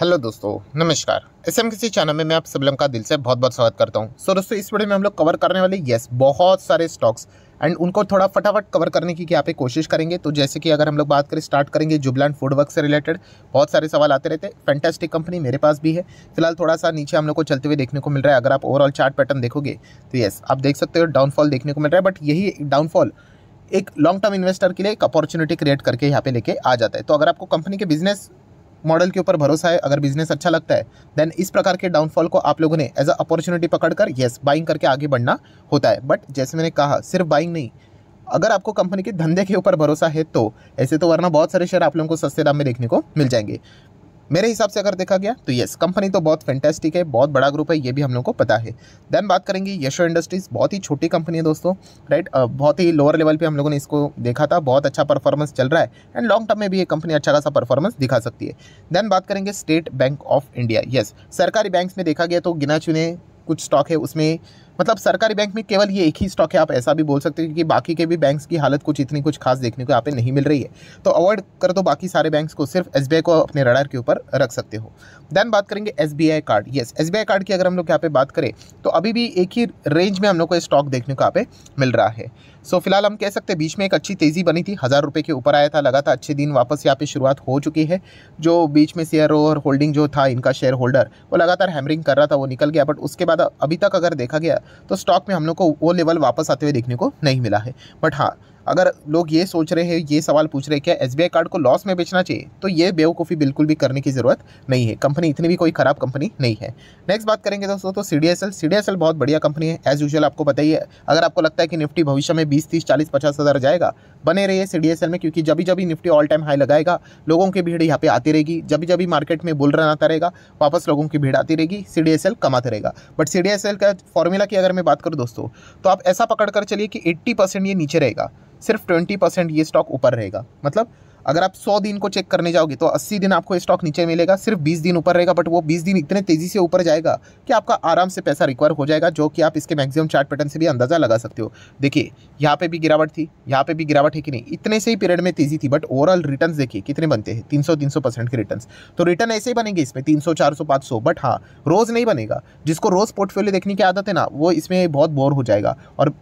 hello दोस्तों नमस्कार S M किसी चैनल में मैं आप सब का दिल से बहुत बहुत स्वागत करता हूं सो so, दोस्तों इस वीडियो में हम लोग कवर करने वाले येस बहुत सारे स्टॉक्स एंड उनको थोड़ा फटाफट कवर करने की यहाँ पे कोशिश करेंगे तो जैसे कि अगर हम लोग बात करें स्टार्ट करेंगे जुबलैंड फूड वर्क से रिलेटेड बहुत सारे सवाल आते रहते हैं फैंटेस्टिक कंपनी मेरे पास भी है फिलहाल थोड़ा सा नीचे हम लोग को चलते हुए देखने को मिल रहा है अगर आप ओवरऑल चार्ट पैटर्न देखोगे तो येस आप देख सकते हो डाउनफॉल देखने को मिल रहा है बट यही डाउनफॉल एक लॉन्ग टर्म इन्वेस्टर के लिए एक अपॉर्चुनिटी क्रिएट करके यहाँ पे लेके आ जाता है तो अगर आपको कंपनी के बिजनेस मॉडल के ऊपर भरोसा है अगर बिजनेस अच्छा लगता है देन इस प्रकार के डाउनफॉल को आप लोगों ने एज अ अपॉर्चुनिटी पकड़कर येस बाइंग करके आगे बढ़ना होता है बट जैसे मैंने कहा सिर्फ बाइंग नहीं अगर आपको कंपनी के धंधे के ऊपर भरोसा है तो ऐसे तो वरना बहुत सारे शेयर आप लोगों को सस्ते दाम में देखने को मिल जाएंगे मेरे हिसाब से अगर देखा गया तो येस कंपनी तो बहुत फैंटेस्टिक है बहुत बड़ा ग्रुप है ये भी हम लोग को पता है देन बात करेंगे यशो इंडस्ट्रीज़ बहुत ही छोटी कंपनी है दोस्तों राइट बहुत ही लोअर लेवल पर हम लोगों ने इसको देखा था बहुत अच्छा परफॉर्मेंस चल रहा है एंड लॉन्ग टर्म में भी ये कंपनी अच्छा खासा परफॉर्मेंस दिखा सकती है देन बात करेंगे State Bank of India yes सरकारी बैंक में देखा गया तो गिना चुने कुछ स्टॉक है उसमें मतलब सरकारी बैंक में केवल ये एक ही स्टॉक है आप ऐसा भी बोल सकते हैं कि बाकी के भी बैंक्स की हालत कुछ इतनी कुछ खास देखने को यहाँ पे नहीं मिल रही है तो अवॉइड कर दो बाकी सारे बैंक्स को सिर्फ एस को अपने रडार के ऊपर रख सकते हो देन बात करेंगे S card yes S card की अगर हम लोग यहाँ पे बात करें तो अभी भी एक ही रेंज में हम लोग को स्टॉक देखने को यहाँ पे मिल रहा है सो so, फिलहाल हम कह सकते हैं बीच में एक अच्छी तेज़ी बनी थी हज़ार रुपये के ऊपर आया था लगा था अच्छे दिन वापस यहाँ पे शुरुआत हो चुकी है जो बीच में शेयर और होल्डिंग जो था इनका शेयर होल्डर वो लगातार हैमरिंग कर रहा था वो निकल गया बट उसके बाद अभी तक अगर देखा गया तो स्टॉक में हम लोग को वो लेवल वापस आते हुए देखने को नहीं मिला है बट हाँ अगर लोग ये सोच रहे हैं ये सवाल पूछ रहे हैं क्या एस कार्ड को लॉस में बेचना चाहिए तो ये बेवकूफ़ी बिल्कुल भी करने की ज़रूरत नहीं है कंपनी इतनी भी कोई ख़राब कंपनी नहीं है नेक्स्ट बात करेंगे दोस्तों तो सी डी बहुत बढ़िया कंपनी है एज़ यूजल आपको बताइए अगर आपको लगता है कि निफ्टी भविष्य में बीस तीस चालीस पचास हज़ार जाएगा बने रहिए सी डी में क्योंकि जब जब निफ्टी ऑल टाइम हाई लगाएगा लोगों की भीड़ यहाँ पर आती रहेगी जब जब मार्केट में बुल रन आता रहेगा वापस लोगों की भीड़ आती रहेगी सी कमाते रहेगा बट सी का फॉर्मूला की अगर मैं बात करूँ दोस्तों तो आप ऐसा पकड़ कर चलिए कि एट्टी ये नीचे रहेगा सिर्फ ट्वेंटी परसेंट ये स्टॉक ऊपर रहेगा मतलब अगर आप सौ दिन को चेक करने जाओगे तो अस्सी दिन आपको स्टॉक नीचे मिलेगा सिर्फ बीस दिन ऊपर रहेगा बट वो बीस दिन इतने तेज़ी से ऊपर जाएगा कि आपका आराम से पैसा रिक्वायर हो जाएगा जो कि आप इसके मैक्सिमम चार्ट पैटर्न से भी अंदाज़ा लगा सकते हो देखिए यहाँ पे भी गिरावट थी यहाँ पे भी गिरावट है कि नहीं इतने से ही पीरियड में तेज़ी थी बट ओवरऑल रिटर्न देखिए कितने बनते हैं तीन सौ तीन सौ परसेंट के रिटर्न तो रिटर्न ऐसे ही बनेंगे इसमें तीन सौ चार सौ पाँच सौ बट हाँ रोज़ नहीं बनेगा जिसको रोज़ पोर्टफोलियो देखने की आदत है ना वो इसमें बहुत बोर हो जाएगा और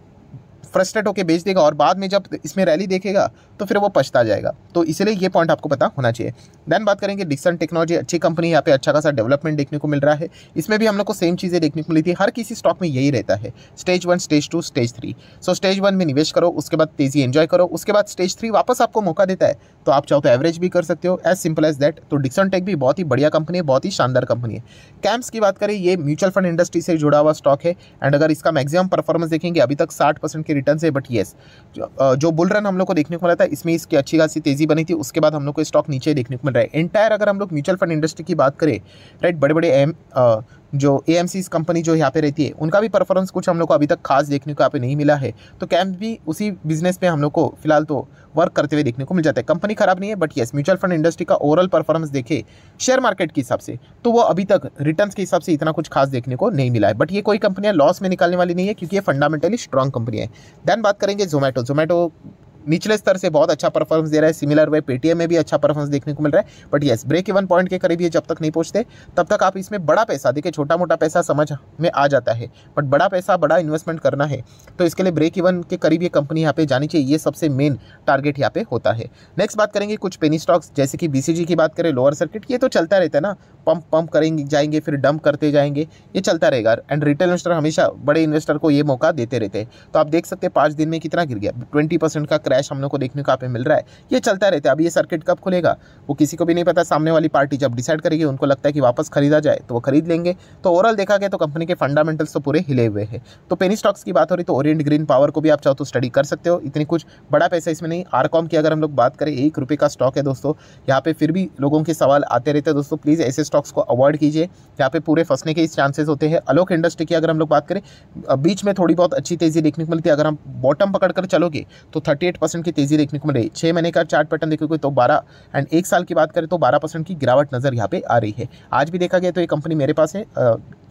फ्रस्ट्रेट होकर बेच देगा और बाद में जब इसमें रैली देखेगा तो फिर वो पछता जाएगा तो इसलिए ये पॉइंट आपको पता होना चाहिए देन बात करेंगे डिक्सन टेक्नोलॉजी अच्छी कंपनी यहाँ पे अच्छा खासा डेवलपमेंट देखने को मिल रहा है इसमें भी हम लोग को सेम चीज़ें देखने को मिली थी हर किसी स्टॉक में यही रहता है stage one stage two stage three so stage one में निवेश करो उसके बाद तेज़ी एन्जॉय करो उसके बाद स्टेज थ्री वापस आपको मौका देता है तो आप चाहो तो एवरेज भी कर सकते हो एज सिंपल एज दैट तो डिक्सन टेक भी बहुत ही बढ़िया कंपनी है बहुत ही शानदार कंपनी है कैम्प्स की बात करें ये म्यूचुअल फंड इंडस्ट्री से जुड़ा हुआ स्टॉक है एंड अगर इसका मैक्सिमम परफॉर्मेंस देखेंगे अभी तक साठ परसेंट के रिटर्न है बट येस जो बुल रन हम लोग को देखने को मिला था इसमें इसकी अच्छी खासी तेज़ी बनी थी उसके बाद हम लोग को स्टॉक नीचे देखने को मिल रहा है एंटायर अगर हम लोग म्यूचुअल फंड इंडस्ट्री की बात करें राइट बड़े बड़े एम जो ए एम कंपनी जो यहाँ पे रहती है उनका भी परफॉर्मेंस कुछ हम लोग को अभी तक खास देखने को यहाँ पे नहीं मिला है तो कैम्प भी उसी बिजनेस पे हम लोग को फिलहाल तो वर्क करते हुए देखने को मिल जाता है कंपनी खराब नहीं है but yes mutual fund industry का ओवरऑल परफॉर्मेंस देखे शेयर मार्केट के हिसाब से तो वो अभी तक रिटर्न के हिसाब से इतना कुछ खास देखने को नहीं मिला है बट ये कोई कंपनियाँ लॉस में निकालने वाली नहीं है क्योंकि ये फंडामेंटली स्ट्रॉन्ग कंपनी है देन बात करेंगे जोमेटो जोमेटो निचले स्तर से बहुत अच्छा परफॉर्मेंस दे रहा है सिमिलर वे पेटीएम में भी अच्छा परफॉर्मेंस देखने को मिल रहा है but yes break even point के करीब ये जब तक नहीं पहुंचते तब तक आप इसमें बड़ा पैसा देखिए छोटा मोटा पैसा समझ में आ जाता है बट बड़ा पैसा बड़ा इन्वेस्टमेंट करना है तो इसके लिए ब्रेक इवन के करीब ये कंपनी यहाँ पे जानी चाहिए ये सबसे मेन टारगेट यहाँ पे होता है नेक्स्ट बात करेंगे कुछ पेनी स्टॉक्स जैसे कि बी की बात करें लोअर सर्किट ये तो चलता रहता है ना पंप पंप करेंगे जाएंगे फिर डंप करते जाएंगे ये चलता रहेगा एंड रिटेल इन्वेस्टर हमेशा बड़े इन्वेस्टर को ये मौका देते रहते हैं तो आप देख सकते हैं पाँच दिन में कितना गिर गया ट्वेंटी का क्रैश हम लोग को देखने को यहाँ पे मिल रहा है ये चलता रहता है अभी ये सर्किट कब खुलेगा वो किसी को भी नहीं पता सामने वाली पार्टी जब डिसाइड करेगी उनको लगता है कि वापस खरीदा जाए तो वो खरीद लेंगे तो ओवरऑल देखा गया तो कंपनी के फंडामेंटल्स तो पूरे हिले हुए हैं तो पेनी स्टॉक्स की बात हो रही तो ओरियंट ग्रीन पावर को भी आप चाहो तो स्टडी कर सकते हो इतनी कुछ बड़ा पैसा इसमें नहीं आरकॉम की अगर हम लोग बात करें एक रुपये का स्टॉक है दोस्तों यहाँ पे फिर भी लोगों के सवाल आते रहते हैं दोस्तों प्लीज़ ऐसे स्टॉक्स को अवॉइड कीजिए यहाँ पे पूरे फंसने के चांसेस होते हैं अलोक इंडस्ट्री की अगर हम लोग बात करें बीच में थोड़ी बहुत अच्छी तेज़ी देखने को मिलती है अगर हम बॉटम पकड़ कर चलोगे तो थर्टी परसेंट की तेज़ी देखने को मिल रही है छह महीने का चार्ट पैटर्न देखोगे तो बारह एंड एक साल की बात करें तो बारह परसेंट की गिरावट नज़र यहाँ पे आ रही है आज भी देखा गया तो ये कंपनी मेरे पास है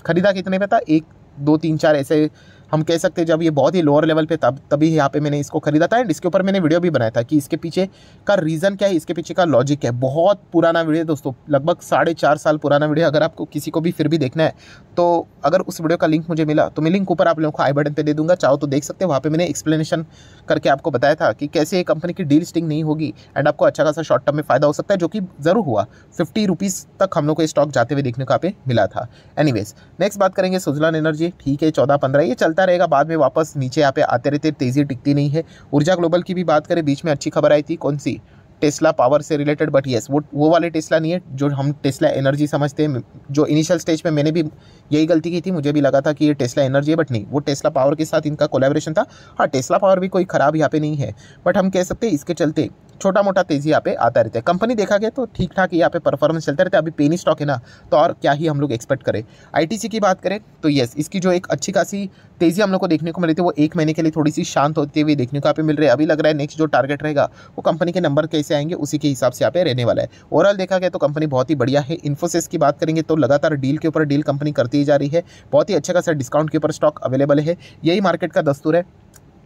खरीदा कितने पे था एक दो तीन चार ऐसे हम कह सकते हैं जब ये बहुत ही लोअर लेवल पे तब तभी यहाँ पे मैंने इसको खरीदा था एंड इसके ऊपर मैंने वीडियो भी बनाया था कि इसके पीछे का रीज़न क्या है इसके पीछे का लॉजिक है बहुत पुराना वीडियो दोस्तों लगभग साढ़े चार साल पुराना वीडियो अगर आपको किसी को भी फिर भी देखना है तो अगर उस वीडियो का लिंक मुझे मिला तो मैं लिंक ऊपर आप लोगों को आई बटन पर दे दूँगा चाहो तो देख सकते हैं वहाँ पर मैंने एक्सप्लेनेशन करके आपको बताया था कि कैसे कंपनी की डील स्टिंग नहीं होगी एंड आपको अच्छा खासा शॉर्ट टर्म में फ़ायदा हो सकता है जो कि ज़रूर हुआ फिफ्टी रुपीज़ तक हम लोग को स्टॉक जाते हुए देखने को आप मिला था एनीवेज नेक्स्ट बात करेंगे सुजलान एनर्जी ठीक है चौदह पंद्रह ये चलते चलता रहेगा बाद में वापस नीचे यहाँ पे आते रहते तेज़ी टिकती नहीं है ऊर्जा ग्लोबल की भी बात करें बीच में अच्छी खबर आई थी कौन सी टेस्ला पावर से रिलेटेड बट येस वो वो वाले टेस्ला नहीं है जो हम टेस्ला एनर्जी समझते हैं जो इनिशियल स्टेज में मैंने भी यही गलती की थी मुझे भी लगा था कि ये टेस्ला एनर्जी है बट नहीं वो टेस्ला पावर के साथ इनका कोलेब्रेशन था हाँ टेस्ला पावर भी कोई ख़राब यहाँ पे नहीं है बट हम कह सकते इसके चलते छोटा मोटा तेज़ी यहाँ पे आता रहता है कंपनी देखा गया तो ठीक ठाक यहाँ पे परफॉर्मेंस चलता रहता है अभी पेनी स्टॉक है ना तो और क्या ही हम लोग एक्सपेक्ट करें आईटीसी की बात करें तो येस इसकी जो एक अच्छी खासी तेज़ी हम लोग को देखने को रही थी वो एक महीने के लिए थोड़ी सी शांत होती हुई देखने को यहाँ पे मिल रही है अभी लग रहा है नेक्स्ट जो टारगेट रहेगा वो कंपनी के नंबर के से आएंगे उसी के हिसाब से यहाँ पे रहने वाला है ओवरऑल देखा गया तो कंपनी बहुत ही बढ़िया है इन्फोसिस की बात करेंगे तो लगातार डील के ऊपर डील कंपनी करती ही जा रही है बहुत ही अच्छा खासा डिस्काउंट के ऊपर स्टॉक अवेलेबल है यही मार्केट का दस्तूर है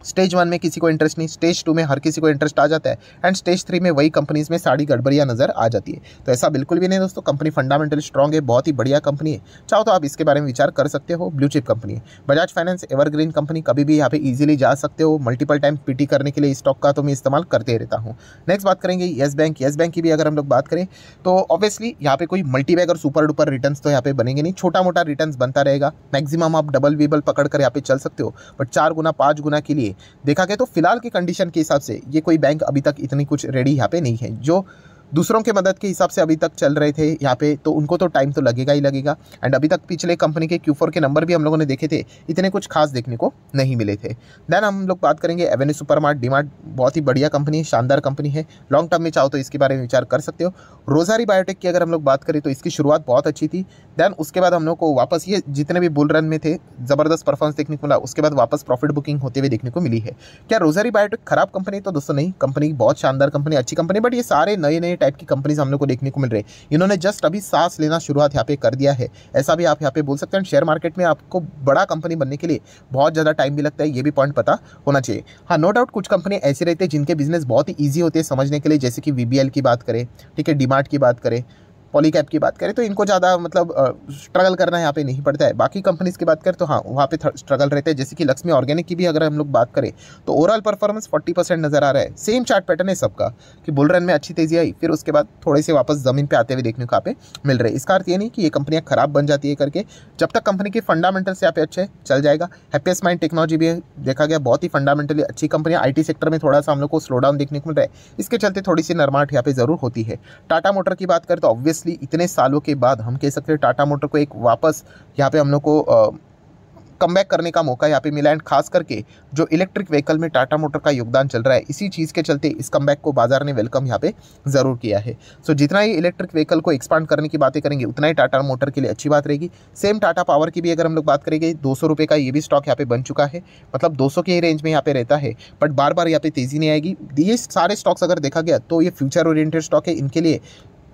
स्टेज वन में किसी को इंटरेस्ट नहीं स्टेज टू में हर किसी को इंटरेस्ट आ जाता है एंड स्टेज थ्री में वही कंपनीज में सारी गड़बड़ियाँ नज़र आ जाती है तो ऐसा बिल्कुल भी नहीं दोस्तों कंपनी फंडामेंटली स्ट्रॉग है बहुत ही बढ़िया कंपनी है चाहो तो आप इसके बारे में विचार कर सकते हो ब्लू चिप कंपनी है बजाज फाइनेंस एवरग्रीन कंपनी कभी भी यहाँ पे ईजिली जा सकते हो मल्टीपल टाइम पीटी करने के लिए स्टॉक का तो मैं इस्तेमाल करते रहता हूँ नेक्स्ट बात करेंगे येस बैंक येस बैंक की भी अगर हम लोग बात करें तो ऑब्वियसली यहाँ पे कोई मल्टी बैग और सुपर डुपर रिटर्न तो यहाँ पे बनेंगे नहीं छोटा मोटा रिटर्न बनता रहेगा मैक्सिमम आप डबल वीबल पकड़ कर यहाँ पे चल सकते हो बट चार गुना पाँच गुना के लिए देखा गया तो फिलहाल की कंडीशन के हिसाब से ये कोई बैंक अभी तक इतनी कुछ रेडी यहाँ पे नहीं है जो दूसरों के मदद के हिसाब से अभी तक चल रहे थे यहाँ पे तो उनको तो टाइम तो लगेगा ही लगेगा एंड अभी तक पिछले कंपनी के क्यू के नंबर भी हम लोगों ने देखे थे इतने कुछ खास देखने को नहीं मिले थे देन हम लोग बात करेंगे एवेन्यू सुपर मार्ट डीमार्ट बहुत ही बढ़िया कंपनी है शानदार कंपनी है लॉन्ग टर्म में चाहो तो इसके बारे में विचार कर सकते हो रोजारी बायोटेक की अगर हम लोग बात करें तो इसकी शुरुआत बहुत अच्छी थी देन उसके बाद हम लोग को वापस ये जितने भी बुल रन में थे ज़बरदस्त परफॉर्मेंस देखने को मिला उसके बाद वापस प्रॉफिट बुकिंग होते हुए देखने को मिली है क्या रोजारी बायोटेक खराब कंपनी तो दोस्तों नहीं कंपनी बहुत शानदार कंपनी अच्छी कंपनी बट ये सारे नए नए टाइप की कंपनीज हम लोग को देखने को मिल रही है इन्होंने जस्ट अभी सांस लेना शुरुआत यहाँ पे कर दिया है ऐसा भी आप यहाँ पे बोल सकते हैं शेयर मार्केट में आपको बड़ा कंपनी बनने के लिए बहुत ज़्यादा टाइम भी लगता है ये भी पॉइंट पता होना चाहिए हाँ नो डाउट कुछ कंपनी ऐसी रहती है जिनके बिजनेस बहुत ही ईजी होते हैं समझने के लिए जैसे कि वी की बात करें ठीक है डीमार्ट की बात करें पॉलीकैप की बात करें तो इनको ज़्यादा मतलब स्ट्रगल करना यहाँ पे नहीं पड़ता है बाकी कंपनीज़ की बात करें तो हाँ वहाँ पे स्ट्रगल रहते हैं जैसे कि लक्ष्मी ऑर्गेनिक की भी अगर हम लोग बात करें तो ओवरऑल परफॉर्मेंस फोर्टी परसेंट नज़र आ रहा है सेम चार्ट पैटर्न है सबका कि बुल रन में अच्छी तेज़ी आई फिर उसके बाद थोड़े से वापस ज़मीन पर आते हुए देखने को आप मिल रहे इसका अर्थ ये नहीं कि ये कंपनियाँ ख़राब बन जाती है करके जब तक कंपनी के फंडामेंटल्स यहाँ पे अच्छे चल जाएगा हैप्पीएस्ट माइंड टेक्नोलॉजी भी देखा गया बहुत ही फंडामेंटली अच्छी कंपनियाँ आई सेक्टर में थोड़ा सा हम लोग को स्लो डाउन देखने को मिल रहा है इसके चलते थोड़ी सी नरमाट यहाँ पर ज़रूर होती है टाटा मोटर की बात करें तो ऑब्वियस ऑब्वियसली इतने सालों के बाद हम कह सकते हैं टाटा मोटर को एक वापस यहाँ पे हम लोग को कम बैक करने का मौका यहाँ पे मिला एंड खास करके जो इलेक्ट्रिक व्हीकल में टाटा मोटर का योगदान चल रहा है इसी चीज़ के चलते इस कम को बाजार ने वेलकम यहाँ पे ज़रूर किया है सो so, जितना ही इलेक्ट्रिक व्हीकल को एक्सपांड करने की बातें करेंगे उतना ही टाटा मोटर के लिए अच्छी बात रहेगी सेम टाटा पावर की भी अगर हम लोग बात करेंगे दो सौ का ये भी स्टॉक यहाँ पे बन चुका है मतलब दो के ही रेंज में यहाँ पे रहता है बट बार बार यहाँ पे तेज़ी नहीं आएगी ये सारे स्टॉक्स अगर देखा गया तो ये फ्यूचर ओरिएंटेड स्टॉक है इनके लिए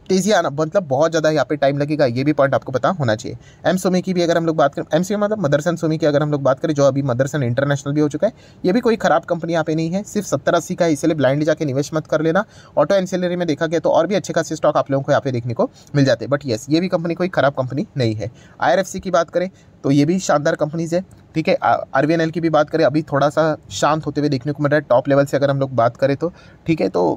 तेजी आना मतलब बहुत ज़्यादा यहाँ पे टाइम लगेगा ये भी पॉइंट आपको पता होना चाहिए एम सोमी की भी अगर हम लोग बात करें एम सी मतलब मदरसन सोमी की अगर हम लोग बात करें जो अभी मदरसन इंटरनेशनल भी हो चुका है ये भी कोई खराब कंपनी यहाँ पे नहीं है सिर्फ सत्तर अस्सी का इसलिए ब्लाइंड जाकर निवेश मत कर लेना ऑटो एनसेलरी में देखा गया तो और भी अच्छे खासे स्टॉक आप लोगों को यहाँ पे देखने को मिल जाते हैं बट येस ये भी कंपनी कोई खराब कंपनी नहीं है आई की बात करें तो ये भी शानदार कंपनीज़ है ठीक है आर की भी बात करें अभी थोड़ा सा शांत होते हुए देखने को मिल रहा है टॉप लेवल से अगर हम लोग बात करें तो ठीक है तो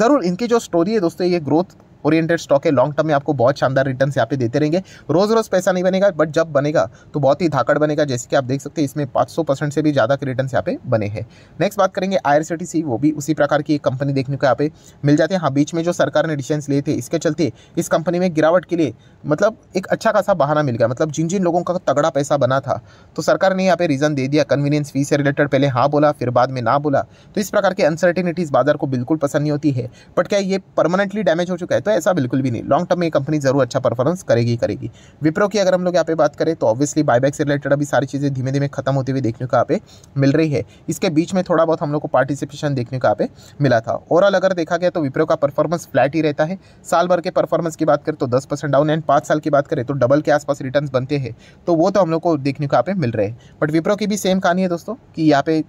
ज़रूर इनकी जो स्टोरी है दोस्तों ये ग्रोथ ओरिएंटेड स्टॉक है लॉन्ग टर्म में आपको बहुत शानदार रिटर्न यहाँ पे देते रहेंगे रोज़ रोज़ पैसा नहीं बनेगा बट जब बनेगा तो बहुत ही धाकड़ बनेगा जैसे कि आप देख सकते हैं इसमें 500 परसेंट से भी ज़्यादा के रिटर्न यहाँ पे बने हैं नेक्स्ट बात करेंगे आई वो भी उसी प्रकार की एक कंपनी देखने को यहाँ पे मिल जाते हैं हाँ बीच में जो सरकार ने डिसीजन लिए थे इसके चलते इस कंपनी में गिरावट के लिए मतलब एक अच्छा खासा बहाना मिल गया मतलब जिन जिन लोगों का तगड़ा पैसा बना था तो सरकार ने यहाँ पे रीज़न दे दिया कन्वीनियंस फी से रिलेटेड पहले हाँ बोला फिर बाद में ना बोला तो इस प्रकार की अनसर्टेनिटीज़ बाजार को बिल्कुल पसंद नहीं होती है बट क्या ये परमानेंटली डैमेज हो चुका है तो तो ऐसा बिल्कुल भी नहीं लॉन्ग टर्म में कंपनी ज़रूर अच्छा परफॉर्मेंस करेगी करेगी विप्रो की अगर हम लोग यहाँ पे बात करें तो ऑब्वियसली बायबैक से रिलेटेड अभी सारी चीज़ें धीमे धीमे खत्म होती हुई देखने को यहाँ पे मिल रही है इसके बीच में थोड़ा बहुत हम लोग को पार्टिसिपेशन देखने को यहाँ पे मिला था ओवरऑल अगर देखा गया तो विप्रो का परफॉर्मेंस फ्लैट ही रहता है साल भर के परफॉर्मेंस की बात करें तो दस परसेंट डाउन एंड पाँच साल की बात करें तो डबल के आसपास रिटर्न बनते हैं तो वो तो हम लोग को देखने को यहाँ पे मिल रहे हैं बट विप्रो की भी सेम कहानी है दोस्तों कि यहाँ पे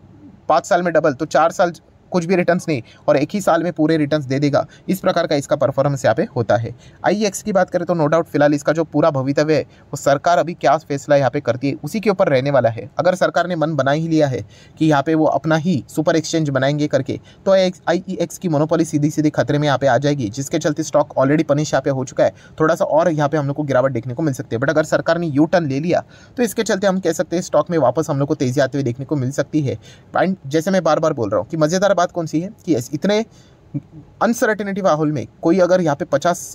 पाँच साल में डबल तो चार साल कुछ भी रिटर्न्स नहीं और एक ही साल में पूरे रिटर्न्स दे देगा इस प्रकार का इसका परफॉर्मेंस यहाँ पे होता है आई e की बात करें तो नो डाउट फिलहाल इसका जो पूरा भवितव्य है वो सरकार अभी क्या फैसला यहाँ पे करती है उसी के ऊपर रहने वाला है अगर सरकार ने मन बना ही लिया है कि यहाँ पे वो अपना ही सुपर एक्सचेंज बनाएंगे करके तो आई e की मोनोपोली सीधी सीधी खतरे में यहाँ पे आ जाएगी जिसके चलते स्टॉक ऑलरेडी पनिश यहाँ पे हो चुका है थोड़ा सा और यहाँ पे हम लोग को गिरावट देखने को मिल सकती है बट अगर सरकार ने यू टर्न ले लिया तो इसके चलते हम कह सकते हैं स्टॉक में वापस हम लोग को तेजी आते हुए देखने को मिल सकती है एंड जैसे मैं बार बार बोल रहा हूँ कि मज़ेदार बात कौन सी है कि इतने अनसर्टेनिटी माहौल में कोई अगर यहाँ पे पचास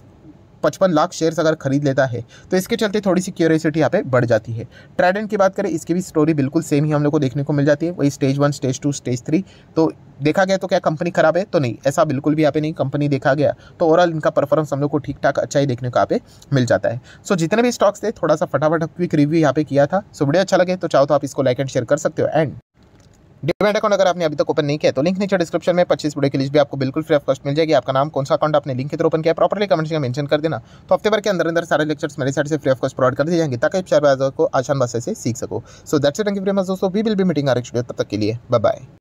पचपन लाख शेयर्स अगर खरीद लेता है तो इसके चलते थोड़ी सी क्यूरियोसिटी यहाँ पे बढ़ जाती है ट्राइडेंट की बात करें इसकी भी स्टोरी बिल्कुल सेम ही हम लोग को देखने को मिल जाती है वही stage one stage two stage three तो देखा गया तो क्या कंपनी खराब है तो नहीं ऐसा बिल्कुल भी यहाँ पे नहीं कंपनी देखा गया तो ओवरऑल इनका परफॉर्मेंस हम लोग को ठीक ठाक अच्छा ही देखने को यहाँ पे मिल जाता है सो जितने भी स्टॉक्स थे थोड़ा सा फटाफट क्विक रिव्यू यहाँ पे किया था सो वीडियो अच्छा लगे तो चाहो तो आप इसको लाइक एंड शेयर कर सकते हो एंड डिमेट अकाउंट अगर आपने अभी तक ओपन नहीं किया तो लिंक नीचे डिस्क्रिप्शन में पच्चीस बुढ़े की लिस्ट भी आपको बिल्कुल फ्री ऑफ कॉस्ट मिल जाएगी आपका नाम कौन सा अकाउंट आपने लिंक के थ्रू ओपन किया प्रॉपर्ली कमेंट में मेंशन कर देना तो हफ्ते भर के अंदर अंदर सारे लेक्चर्स मेरे साइड से फ्री ऑफ कॉस्ट प्रोवाइड कर दिए जाएंगे ताकि आप शेयर बाजार को आसान भाषा से सीख सको so that's it thank you very much दोस्तों we will be meeting are तब तक के लिए बाय